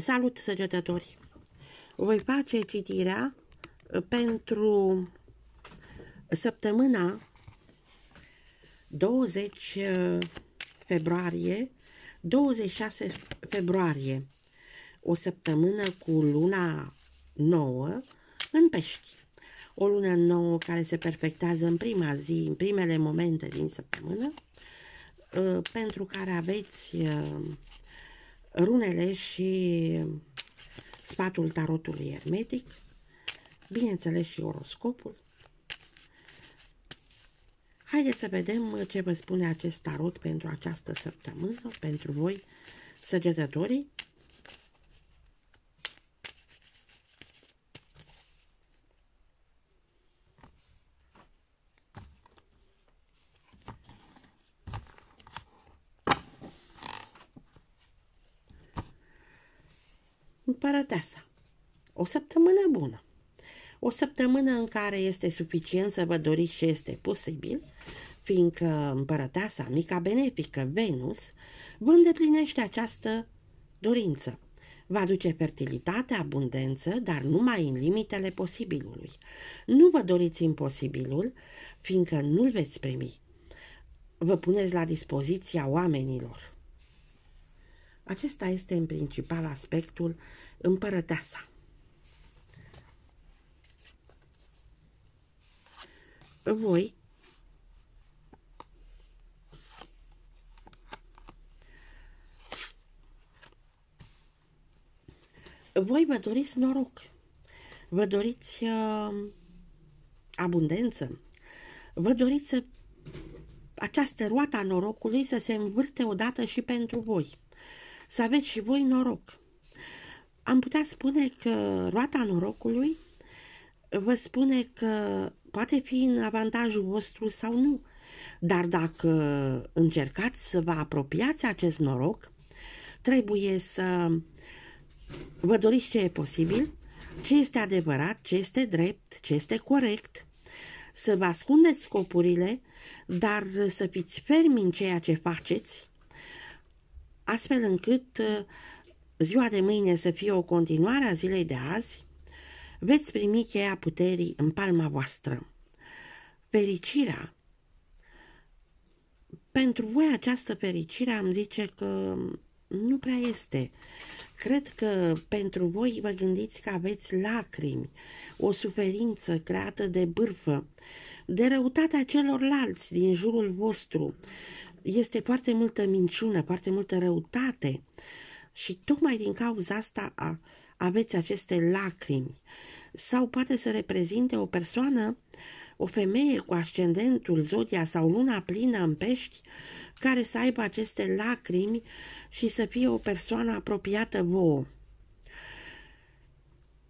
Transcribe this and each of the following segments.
Salut, săgetători! Voi face citirea uh, pentru săptămâna 20 uh, februarie, 26 februarie, o săptămână cu luna nouă în pești. O lună nouă care se perfectează în prima zi, în primele momente din săptămână, uh, pentru care aveți runele și sfatul tarotului ermetic, bineînțeles și oroscopul. Haideți să vedem ce vă spune acest tarot pentru această săptămână, pentru voi, săgetătorii. paradasa. O săptămână bună. O săptămână în care este suficient să vă doriți ce este posibil, fiindcă împărăteasa mica benefică Venus vă îndeplinește această dorință. Vă aduce fertilitate, abundență, dar numai în limitele posibilului. Nu vă doriți imposibilul, fiindcă nu-l veți primi. Vă puneți la dispoziția oamenilor. Acesta este în principal aspectul împărăteasa. Voi voi vă doriți noroc, vă doriți uh, abundență, vă doriți să, această a norocului să se învârte odată și pentru voi, să aveți și voi noroc am putea spune că roata norocului vă spune că poate fi în avantajul vostru sau nu, dar dacă încercați să vă apropiați acest noroc, trebuie să vă doriți ce e posibil, ce este adevărat, ce este drept, ce este corect, să vă ascundeți scopurile, dar să fiți fermi în ceea ce faceți, astfel încât ziua de mâine să fie o continuare a zilei de azi, veți primi cheia puterii în palma voastră. Fericirea. Pentru voi această fericire am zice că nu prea este. Cred că pentru voi vă gândiți că aveți lacrimi, o suferință creată de bârfă, de răutatea celorlalți din jurul vostru. Este foarte multă minciună, foarte multă răutate și tocmai din cauza asta a, aveți aceste lacrimi. Sau poate să reprezinte o persoană, o femeie cu ascendentul, zodia sau luna plină în pești, care să aibă aceste lacrimi și să fie o persoană apropiată vouă.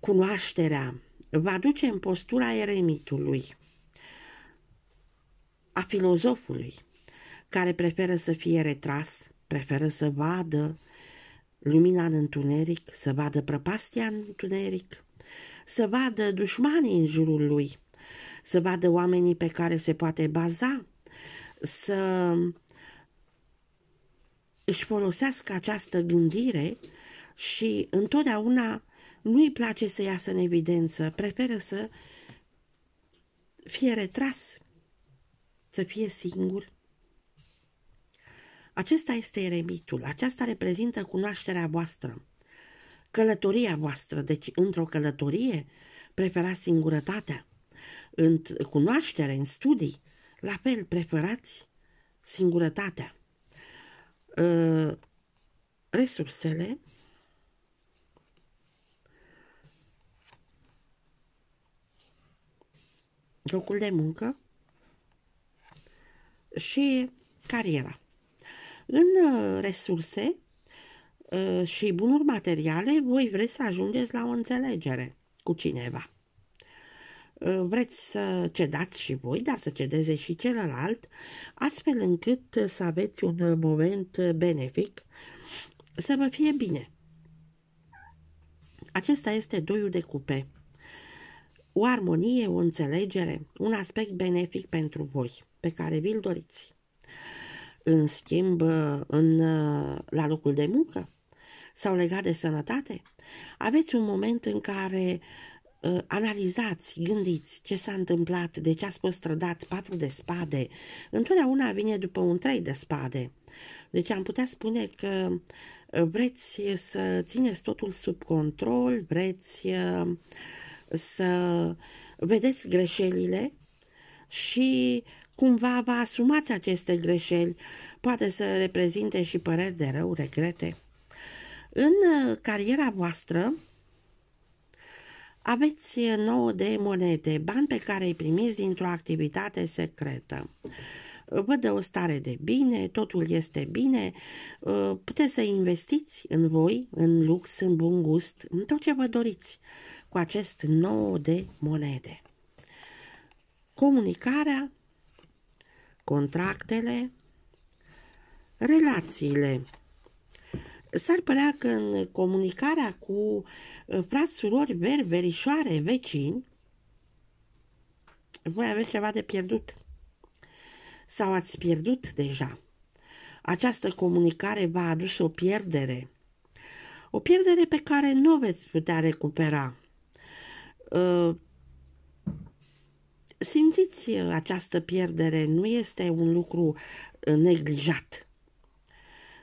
Cunoașterea va duce în postura eremitului, a filozofului, care preferă să fie retras, preferă să vadă, lumina în întuneric, să vadă prăpastia în întuneric, să vadă dușmanii în jurul lui, să vadă oamenii pe care se poate baza, să își folosească această gândire și întotdeauna nu-i place să iasă în evidență, preferă să fie retras, să fie singur. Acesta este eremitul, aceasta reprezintă cunoașterea voastră, călătoria voastră, deci într-o călătorie preferați singurătatea, în cunoaștere, în studii, la fel preferați singurătatea. Ă, resursele locul de muncă și cariera. În uh, resurse uh, și bunuri materiale, voi vreți să ajungeți la o înțelegere cu cineva. Uh, vreți să cedați și voi, dar să cedeze și celălalt, astfel încât să aveți un moment benefic, să vă fie bine. Acesta este doiul de cupe. O armonie, o înțelegere, un aspect benefic pentru voi, pe care vi-l doriți în schimb în, la locul de muncă sau legat de sănătate? Aveți un moment în care uh, analizați, gândiți ce s-a întâmplat, de ce ați fost strădat patru de spade. Întotdeauna vine după un trei de spade. Deci am putea spune că uh, vreți să țineți totul sub control, vreți uh, să vedeți greșelile și Cumva vă asumați aceste greșeli, poate să reprezinte și păreri de rău, regrete. În uh, cariera voastră aveți 9 uh, de monede, bani pe care îi primiți dintr-o activitate secretă vă dă o stare de bine, totul este bine, uh, puteți să investiți în voi, în lux, în bun gust, în tot ce vă doriți cu acest nou de monede. Comunicarea contractele, relațiile. S-ar părea că în comunicarea cu uh, frați, surori, veri, verișoare, vecini, voi aveți ceva de pierdut sau ați pierdut deja. Această comunicare va adus o pierdere, o pierdere pe care nu veți putea recupera. Uh, simțiți uh, această pierdere, nu este un lucru uh, neglijat.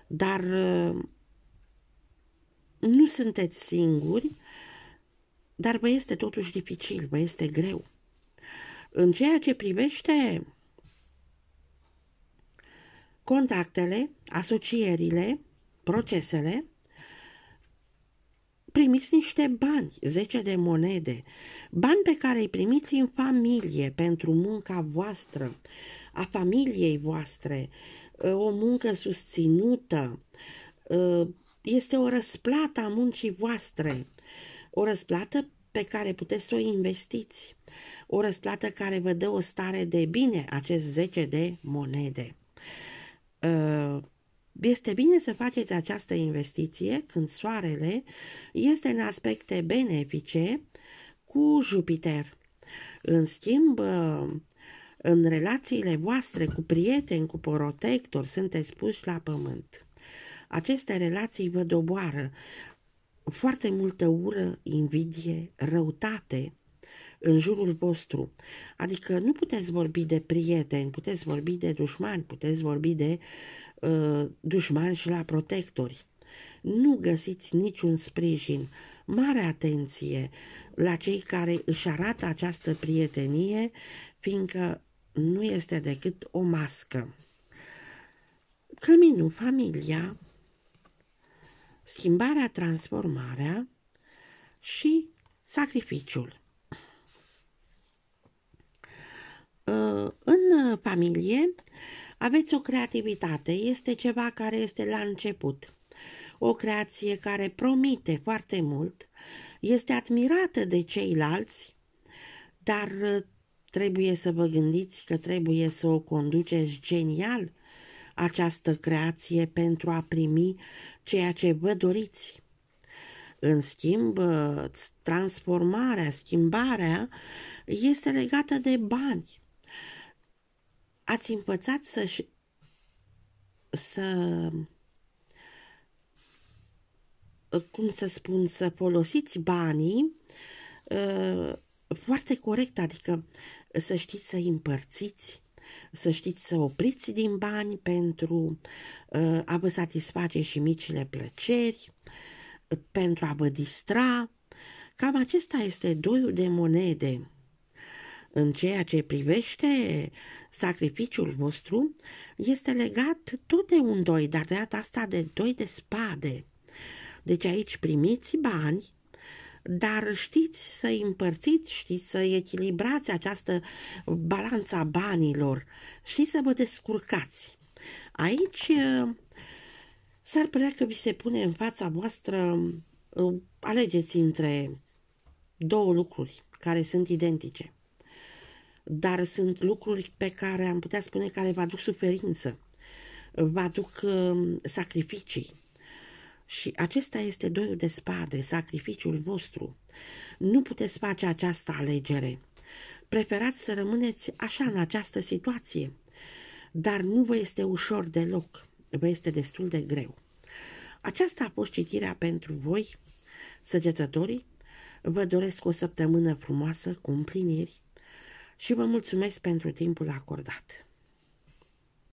Dar uh, nu sunteți singuri, dar vă este totuși dificil, vă este greu. În ceea ce privește contactele, asocierile, procesele, primiți niște bani, zece de monede, bani pe care îi primiți în familie pentru munca voastră, a familiei voastre, ă, o muncă susținută, ă, este o răsplată a muncii voastre, o răsplată pe care puteți să o investiți, o răsplată care vă dă o stare de bine, acest 10 de monede. Ă, este bine să faceți această investiție când soarele este în aspecte benefice cu Jupiter. În schimb, în relațiile voastre cu prieteni, cu protector, sunteți puși la pământ. Aceste relații vă doboară foarte multă ură, invidie, răutate, în jurul vostru. Adică nu puteți vorbi de prieteni, puteți vorbi de dușmani, puteți vorbi de uh, dușmani și la protectori. Nu găsiți niciun sprijin. Mare atenție la cei care își arată această prietenie, fiindcă nu este decât o mască. Căminul, familia, schimbarea, transformarea și sacrificiul. Uh, în familie aveți o creativitate, este ceva care este la început. O creație care promite foarte mult, este admirată de ceilalți, dar uh, trebuie să vă gândiți că trebuie să o conduceți genial această creație pentru a primi ceea ce vă doriți. În schimb, uh, transformarea, schimbarea este legată de bani ați învățat să să cum să spun, să folosiți banii uh, foarte corect, adică să știți să îi împărțiți, să știți să opriți din bani pentru uh, a vă satisface și micile plăceri, uh, pentru a vă distra. Cam acesta este doiul de monede în ceea ce privește sacrificiul vostru, este legat tot de un doi, dar de data asta de doi de spade. Deci aici primiți bani, dar știți să împărțiți, știți să echilibrați această balanța banilor, știți să vă descurcați. Aici eh, s-ar părea că vi se pune în fața voastră, eh, alegeți între două lucruri care sunt identice dar sunt lucruri pe care am putea spune care vă aduc suferință, vă aduc um, sacrificii. Și acesta este doiul de spade, sacrificiul vostru. Nu puteți face această alegere. Preferați să rămâneți așa în această situație, dar nu vă este ușor deloc, vă este destul de greu. Aceasta a fost citirea pentru voi, săgetătorii. Vă doresc o săptămână frumoasă cu împliniri și vă mulțumesc pentru timpul acordat.